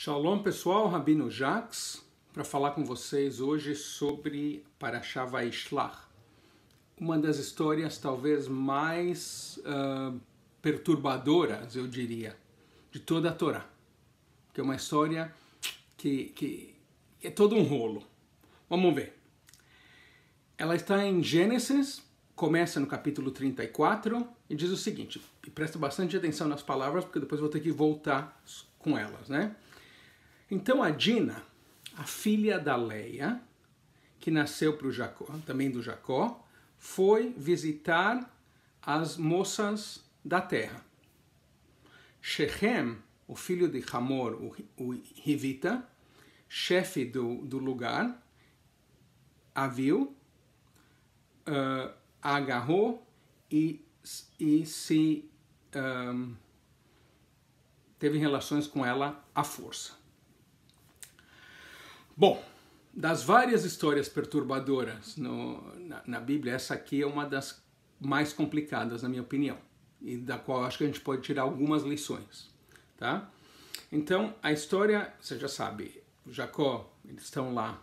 Shalom pessoal, Rabino Jax, para falar com vocês hoje sobre Parashá Vaishlach, uma das histórias talvez mais uh, perturbadoras, eu diria, de toda a Torá, que é uma história que, que é todo um rolo. Vamos ver. Ela está em Gênesis, começa no capítulo 34 e diz o seguinte, e presta bastante atenção nas palavras porque depois vou ter que voltar com elas, né? Então a Dina, a filha da Leia, que nasceu para o Jacó, também do Jacó, foi visitar as moças da terra. Shechem, o filho de Hamor, o, o Hivita, chefe do, do lugar, a viu, uh, ah, a agarrou e, e se um, ah, teve relações com ela à força. Bom, das várias histórias perturbadoras no, na, na, Bíblia, essa aqui é uma das mais complicadas, na minha opinião, e da qual acho que a gente pode tirar algumas lições, tá? Então, a história, você já sabe, Jacó, eles estão lá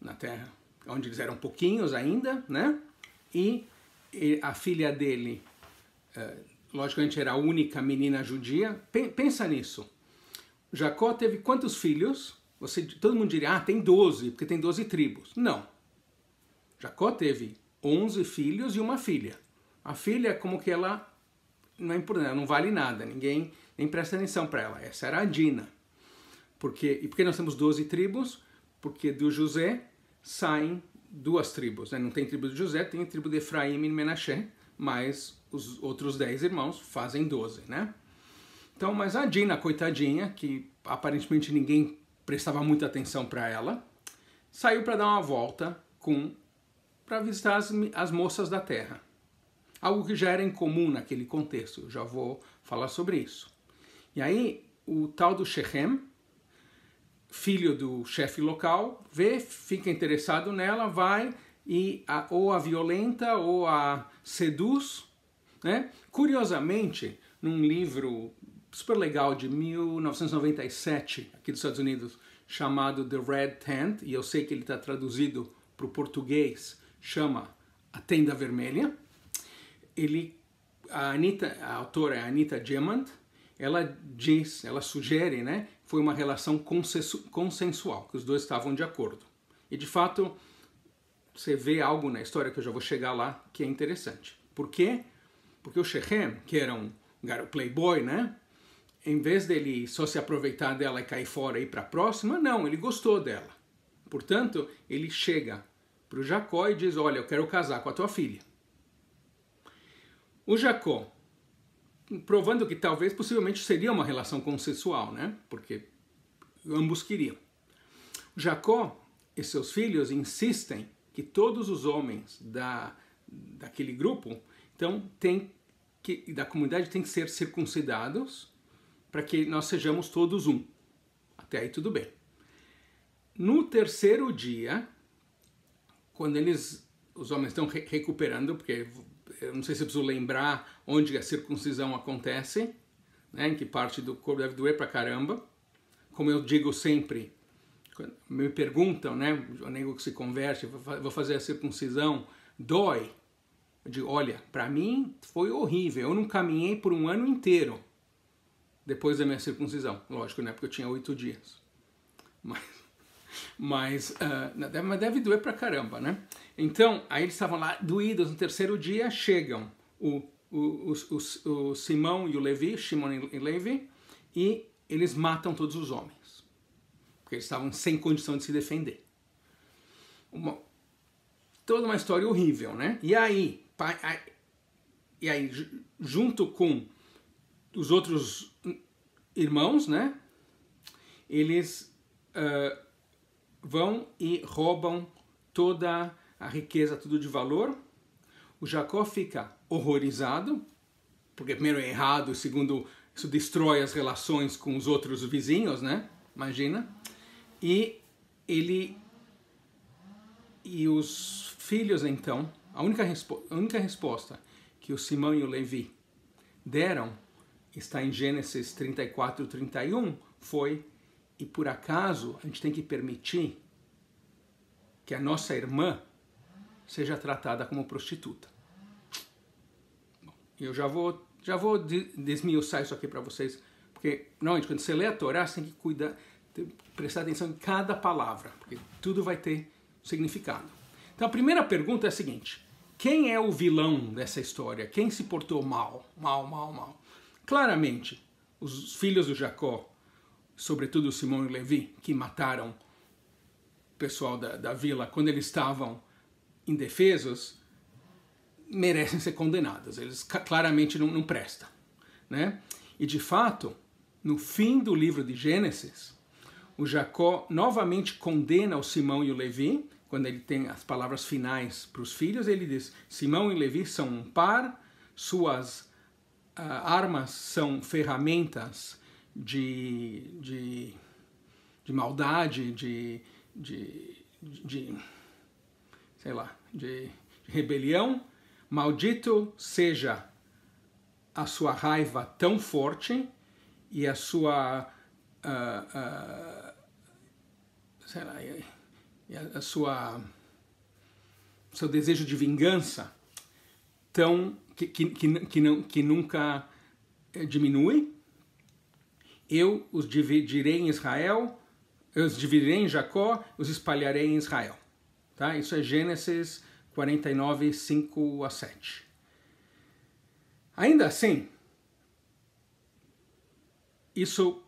na terra, onde eles eram pouquinhos ainda, né? E a filha dele, eh, logicamente era a única menina judia. Pensa nisso. Jacó teve quantos filhos? Você, todo mundo diria, ah, tem 12, porque tem 12 tribos. Não. Jacó teve 11 filhos e uma filha. A filha, como que ela não é importante, não vale nada, ninguém nem presta atenção para ela. Essa era a Dina. Porque, e por que nós temos 12 tribos? Porque do José saem duas tribos. Né? Não tem tribo de José, tem a tribo de Efraim e Menaché, mas os outros 10 irmãos fazem 12, né? Então, mas a Dina, coitadinha, que aparentemente ninguém prestava muita atenção para ela, saiu para dar uma volta com para visitar as, as moças da terra. Algo que já era incomum naquele contexto, já vou falar sobre isso. E aí o tal do Shechem, filho do chefe local, vê, fica interessado nela, vai e a, ou a violenta ou a seduz. Né? Curiosamente, num livro super legal de 1997 aqui dos Estados Unidos chamado The Red Tent e eu sei que ele está traduzido para o português chama A Tenda Vermelha. Ele, a Anita, a autora é Anita Diamond Ela diz, ela sugere, né, foi uma relação consensual que os dois estavam de acordo. E de fato você vê algo na história que eu já vou chegar lá que é interessante. Por quê? Porque o Shechem, que era um garoto playboy, né? em vez dele só se aproveitar dela e cair fora e ir para a próxima, não, ele gostou dela. Portanto, ele chega para o Jacó e diz: Olha, eu quero casar com a tua filha. O Jacó, provando que talvez possivelmente seria uma relação consensual, né? Porque ambos queriam. Jacó e seus filhos insistem que todos os homens da, daquele grupo, então, tem que, da comunidade, têm que ser circuncidados para que nós sejamos todos um. Até aí tudo bem. No terceiro dia, quando eles, os homens estão re recuperando, porque eu não sei se eu preciso lembrar onde a circuncisão acontece, né, em que parte do corpo deve doer para caramba. Como eu digo sempre, me perguntam, né, o nego que se converte, vou fazer a circuncisão, dói. Eu digo, olha, para mim foi horrível, eu não caminhei por um ano inteiro depois da minha circuncisão. Lógico, né? Porque eu tinha oito dias. Mas, mas, uh, mas deve doer pra caramba, né? Então, aí eles estavam lá doídos no terceiro dia, chegam o, o, o, o Simão e o Levi, Shimon e Levi, e eles matam todos os homens. Porque eles estavam sem condição de se defender. Uma, toda uma história horrível, né? E aí, pai, aí e aí, junto com os outros irmãos, né? Eles uh, vão e roubam toda a riqueza, tudo de valor. O Jacó fica horrorizado, porque primeiro é errado, segundo isso destrói as relações com os outros vizinhos, né? Imagina. E ele e os filhos então, a única, a única resposta que o Simão e o Levi deram está em Gênesis 34 e 31 foi: e por acaso a gente tem que permitir que a nossa irmã seja tratada como prostituta. Bom, eu já vou já vou desmiuçar isso aqui para vocês, porque normalmente quando você lê a Torá, você tem que cuidar, tem que prestar atenção em cada palavra, porque tudo vai ter significado. Então a primeira pergunta é a seguinte: quem é o vilão dessa história? Quem se portou mal? Mal, mal, mal. Claramente, os filhos de Jacó, sobretudo Simão e Levi, que mataram o pessoal da, da vila quando eles estavam indefesos, merecem ser condenados. Eles claramente não, não prestam. Né? E de fato, no fim do livro de Gênesis, o Jacó novamente condena o Simão e o Levi, quando ele tem as palavras finais para os filhos, ele diz: Simão e Levi são um par, suas ah, armas são ferramentas de, de, de maldade, de, de, de, sei lá, de, de rebelião, maldito seja a sua raiva tão forte e a sua uh, uh, sei lá, e a, a sua seu desejo de vingança tão que, que, que, não, que nunca eh, diminui. Eu os dividirei em Israel, eu os dividirei em Jacó, os espalharei em Israel. Tá? Isso é Gênesis 49, 5 a 7. Ainda assim, isso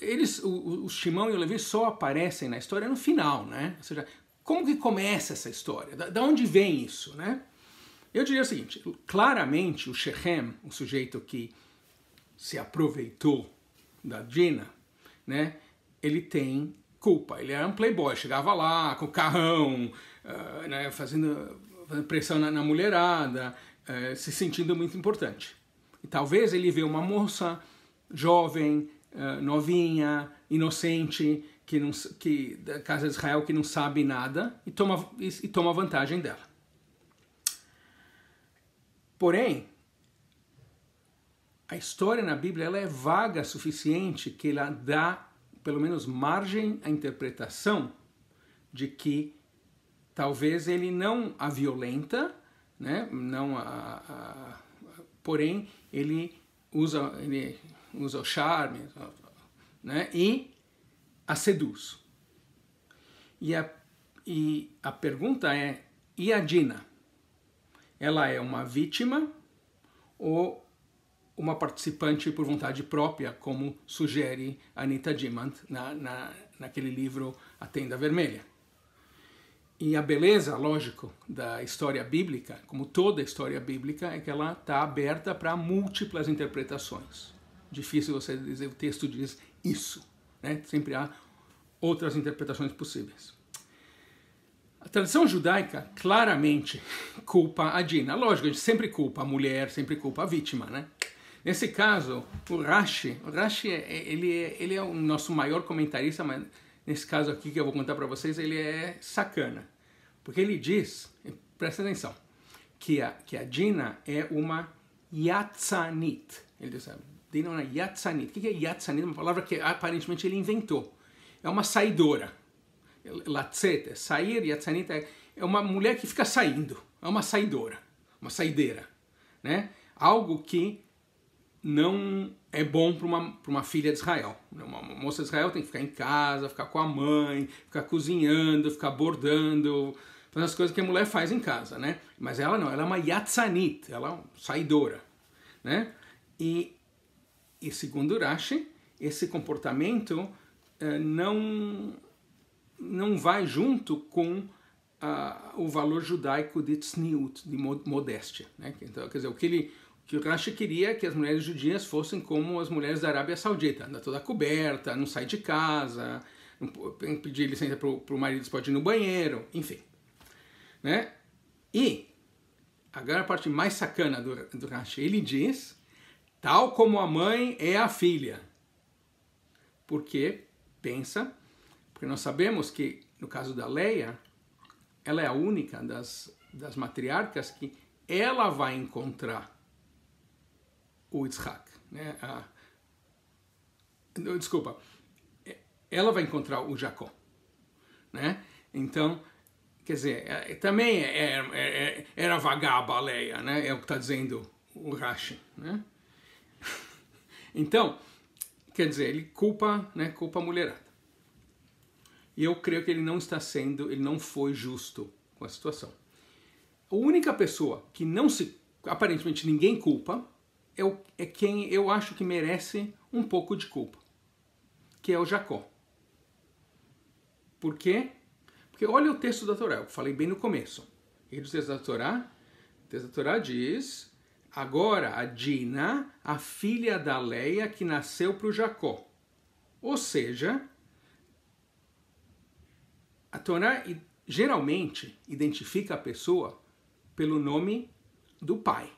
eles o, o e o Levi só aparecem na história no final, né? Ou seja, como que começa essa história? Da, da onde vem isso, né? Eu diria o seguinte: claramente o Shechem, o sujeito que se aproveitou da Dina, né, ele tem culpa. Ele era um playboy, chegava lá com o carrão, uh, né, fazendo, fazendo, pressão na, na mulherada, uh, se sentindo muito importante. E talvez ele vê uma moça jovem, uh, novinha, inocente, que, não, que da casa de Israel que não sabe nada e toma, e, e toma vantagem dela. Porém, a história na Bíblia ela é vaga suficiente que ela dá pelo menos margem à interpretação de que talvez ele não a violenta, né? Não a, a, a porém ele usa ele usa o charme, né? E a seduz. E a, e a pergunta é: e a Dina? ela é uma vítima ou uma participante por vontade própria, como sugere Anita Diamant na, na, naquele livro A Tenda Vermelha. E a beleza, lógico, da história bíblica, como toda história bíblica, é que ela está aberta para múltiplas interpretações. Difícil você dizer, o texto diz isso. Né? Sempre há outras interpretações possíveis. A tradição judaica claramente culpa a Dina. Lógico, a gente sempre culpa a mulher, sempre culpa a vítima, né? Nesse caso, o Rashi, o Rashi é, é ele, é, ele é o nosso maior comentarista, mas nesse caso aqui que eu vou contar para vocês, ele é sacana. Porque ele diz, eh, presta atenção, que a, que a Dina é uma Yatsanit. Ele diz, Dina é uma Yatsanit. O que é É Uma palavra que aparentemente ele inventou. É uma saidora. Latzeta, sair, Yatsanita, é uma mulher que fica saindo, é uma saidora, uma saideira, né? Algo que não é bom para uma, uma filha de Israel. Né? Uma moça de Israel tem que ficar em casa, ficar com a mãe, ficar cozinhando, ficar bordando, fazendo as coisas que a mulher faz em casa, né? Mas ela não, ela é uma yatsanit, ela é uma saidora, né? E, e segundo Rashi, esse comportamento eh, não não vai junto com ah, o valor judaico de tzniut, de modéstia. Né? Então, quer dizer, o que, ele, o que o Rashi queria é que as mulheres judias fossem como as mulheres da Arábia Saudita, anda toda coberta, não sai de casa, não pedir licença para o marido pode ir no banheiro, enfim. Né? E, agora a parte mais sacana do, do Rashi, ele diz, tal como a mãe é a filha. Porque, pensa, porque nós sabemos que, no caso da Leia, ela é a única das, das matriarcas que ela vai encontrar o Isaac. Né? A, desculpa, ela vai encontrar o Jacó. Né? Então, quer dizer, é, é, também era, é, era, era vagaba a Leia, né? é o que está dizendo o Rashi. Né? Então, quer dizer, ele culpa, né, culpa a mulherada. E eu creio que ele não está sendo, ele não foi justo com a situação. A única pessoa que não se, aparentemente ninguém culpa, é, o, é quem eu acho que merece um pouco de culpa, que é o Jacó. Por quê? Porque olha o texto da Torá, eu falei bem no começo. E texto da Torá, o texto da Torá diz: agora a Dina, a filha da Leia que nasceu para o Jacó. Ou seja, a Torá geralmente identifica a pessoa pelo nome do pai.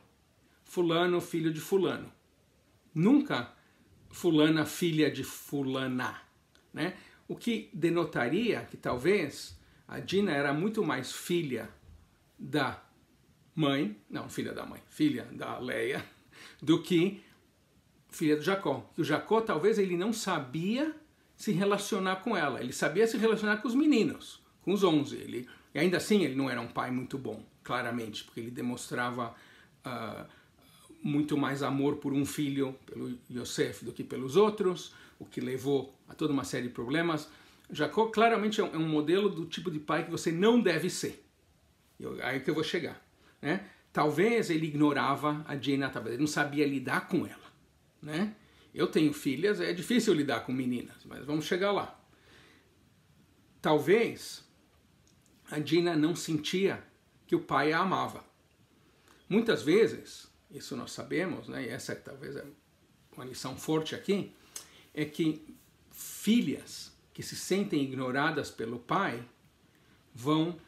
Fulano, filho de fulano. Nunca fulana, filha de fulana, né? O que denotaria que talvez a Dina era muito mais filha da mãe, não filha da mãe, filha da Leia, do que filha do Jacó. O Jacó talvez ele não sabia se relacionar com ela. Ele sabia se relacionar com os meninos, com os 11. Ele, e ainda assim ele não era um pai muito bom, claramente, porque ele demonstrava uh, muito mais amor por um filho, pelo Yosef, do que pelos outros, o que levou a toda uma série de problemas. Jacó claramente é um, é um modelo do tipo de pai que você não deve ser. Eu, aí que eu vou chegar. Né? Talvez ele ignorava a Dina, talvez ele não sabia lidar com ela. Né? Eu tenho filhas, é difícil lidar com meninas, mas vamos chegar lá. Talvez a Dina não sentia que o pai a amava. Muitas vezes, isso nós sabemos, né, e essa é talvez é uma lição forte aqui, é que filhas que se sentem ignoradas pelo pai vão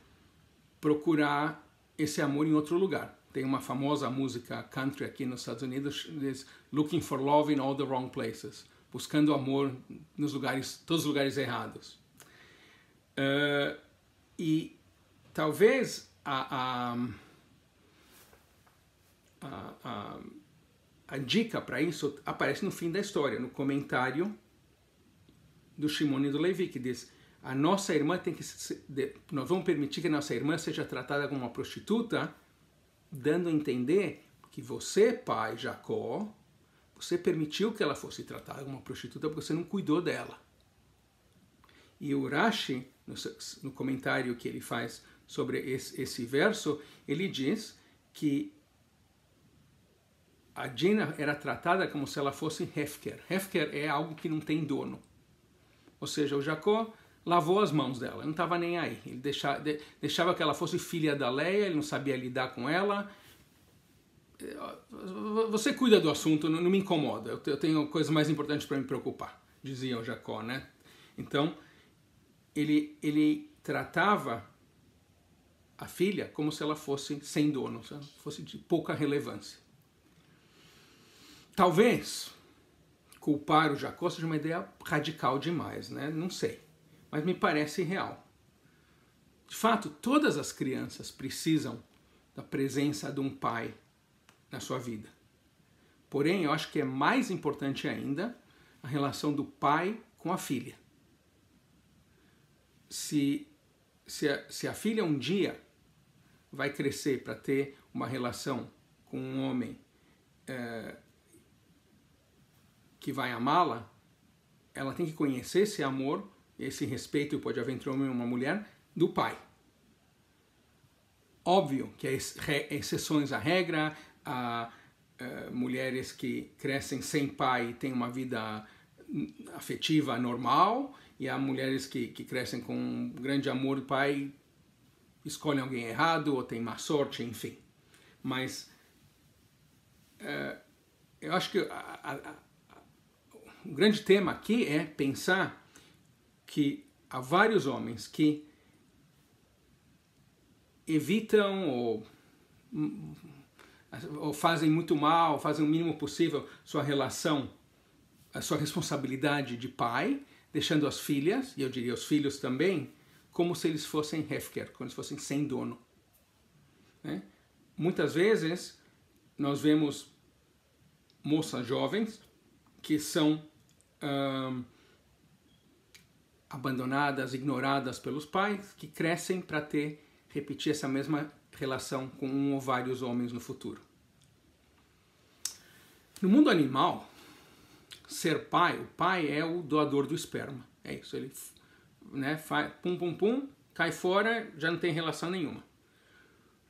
procurar esse amor em outro lugar. Tem uma famosa música country aqui nos Estados Unidos, diz Looking for Love in All the Wrong Places, buscando amor nos lugares, todos os lugares errados. Uh, e talvez a, a, a, a, a dica para isso aparece no fim da história, no comentário do Shimon e do Levi, que diz: a nossa irmã tem que. Se, nós vamos permitir que a nossa irmã seja tratada como uma prostituta dando a entender que você, pai Jacó, você permitiu que ela fosse tratada como uma prostituta porque você não cuidou dela. E o no, no comentário que ele faz sobre esse, esse verso, ele diz que a Dina era tratada como se ela fosse Hefker. Hefker é algo que não tem dono. Ou seja, o Jacó lavou as mãos dela, ele não estava nem aí. Ele deixava, de, deixava que ela fosse filha da Leia, ele não sabia lidar com ela. É, você cuida do assunto, não, não me incomoda, eu, eu tenho coisas mais importantes para me preocupar, dizia o Jacó, né? Então, ele, ele tratava a filha como se ela fosse sem dono, se fosse de pouca relevância. Talvez culpar o Jacó seja uma ideia radical demais, né? Não sei mas me parece real. De fato, todas as crianças precisam da presença de um pai na sua vida. Porém, eu acho que é mais importante ainda a relação do pai com a filha. Se, se, a, se a filha um dia vai crescer para ter uma relação com um homem é, que vai amá-la, ela tem que conhecer esse amor esse respeito pode haver entre um homem e uma mulher, do pai. Óbvio que há exceções à regra, há uh, mulheres que crescem sem pai e têm uma vida hum, afetiva normal, e há mulheres que, que crescem com um grande amor do pai escolhem alguém errado ou têm má sorte, enfim. Mas uh, eu acho que a, a, a, o grande tema aqui é pensar que há vários homens que evitam ou, ou fazem muito mal, fazem o mínimo possível sua relação, a sua responsabilidade de pai, deixando as filhas, e eu diria os filhos também, como se eles fossem hefker, como se fossem sem dono. Né? Muitas vezes nós vemos moças jovens que são abandonadas, ignoradas pelos pais, que crescem para ter repetir essa mesma relação com um ou vários homens no futuro. No mundo animal, ser pai, o pai é o doador do esperma. É isso, ele né, faz pum pum pum, cai fora, já não tem relação nenhuma.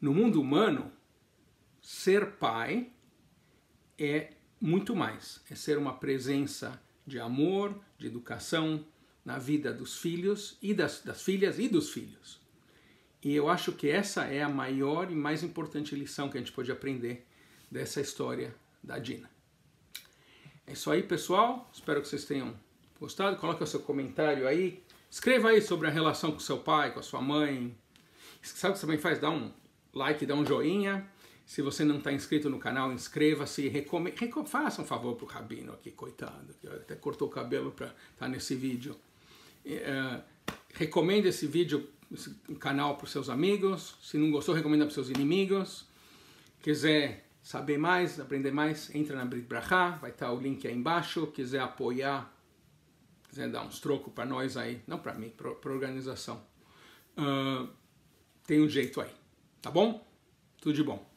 No mundo humano, ser pai é muito mais, é ser uma presença de amor, de educação, na vida dos filhos e das, das filhas e dos filhos. E eu acho que essa é a maior e mais importante lição que a gente pode aprender dessa história da Dina. É isso aí, pessoal. Espero que vocês tenham gostado. Coloque o seu comentário aí. Escreva aí sobre a relação com seu pai, com a sua mãe. Sabe o que você também faz? Dá um like, dá um joinha. Se você não está inscrito no canal, inscreva-se. Recome... Faça um favor pro Rabino aqui, coitado. Que até cortou o cabelo para estar tá nesse vídeo. Uh, recomenda esse vídeo, esse canal para os seus amigos. Se não gostou, recomenda para os seus inimigos. Quiser saber mais, aprender mais, entra na Brit Brachá, vai estar tá o link aí embaixo. Quiser apoiar, quiser dar uns trocos para nós aí, não para mim, para a organização. Uh, tem um jeito aí, tá bom? Tudo de bom.